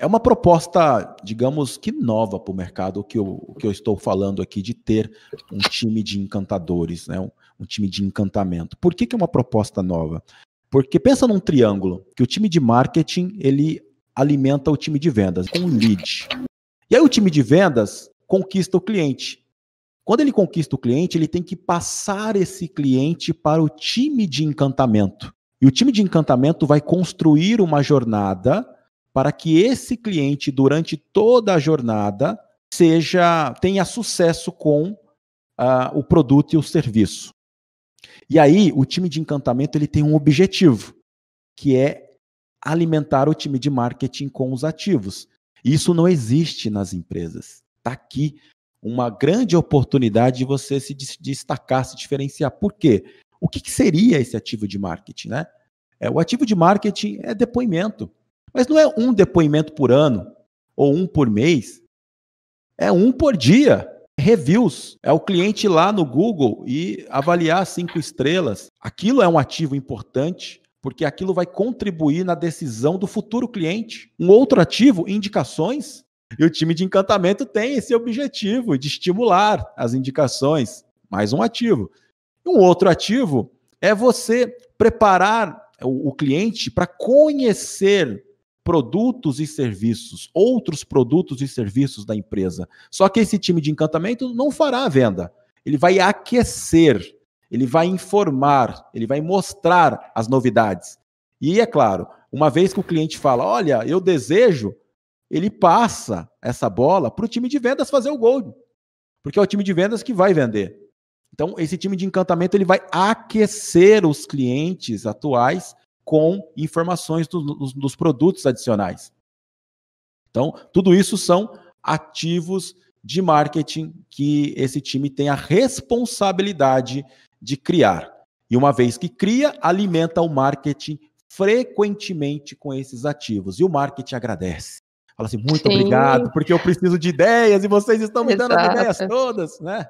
É uma proposta, digamos que nova para o mercado, o que, eu estou falando aqui de ter um time de encantadores, né? um, um time de encantamento. Por que, que é uma proposta nova? Porque pensa num triângulo, que o time de marketing ele alimenta o time de vendas com um lead. E aí o time de vendas conquista o cliente. Quando ele conquista o cliente, ele tem que passar esse cliente para o time de encantamento. E o time de encantamento vai construir uma jornada para que esse cliente, durante toda a jornada, seja tenha sucesso com uh, o produto e o serviço. E aí, o time de encantamento ele tem um objetivo, que é alimentar o time de marketing com os ativos. Isso não existe nas empresas. Está aqui uma grande oportunidade de você se destacar, se diferenciar. Por quê? O que, que seria esse ativo de marketing? Né? É, o ativo de marketing é depoimento. Mas não é um depoimento por ano ou um por mês. É um por dia. É reviews. É o cliente ir lá no Google e avaliar cinco estrelas. Aquilo é um ativo importante, porque aquilo vai contribuir na decisão do futuro cliente. Um outro ativo, indicações. E o time de encantamento tem esse objetivo de estimular as indicações. Mais um ativo. Um outro ativo é você preparar o cliente para conhecer produtos e serviços, outros produtos e serviços da empresa. Só que esse time de encantamento não fará a venda. Ele vai aquecer, ele vai informar, ele vai mostrar as novidades. E é claro, uma vez que o cliente fala: Olha, eu desejo, ele passa essa bola para o time de vendas fazer o gol. Porque é o time de vendas que vai vender. Então, esse time de encantamento ele vai aquecer os clientes atuais com informações dos produtos adicionais. Então, tudo isso são ativos de marketing que esse time tem a responsabilidade de criar. E uma vez que cria, alimenta o marketing frequentemente com esses ativos. E o marketing agradece. Fala assim, muito Sim. obrigado, porque eu preciso de ideias e vocês estão me dando as ideias todas, né?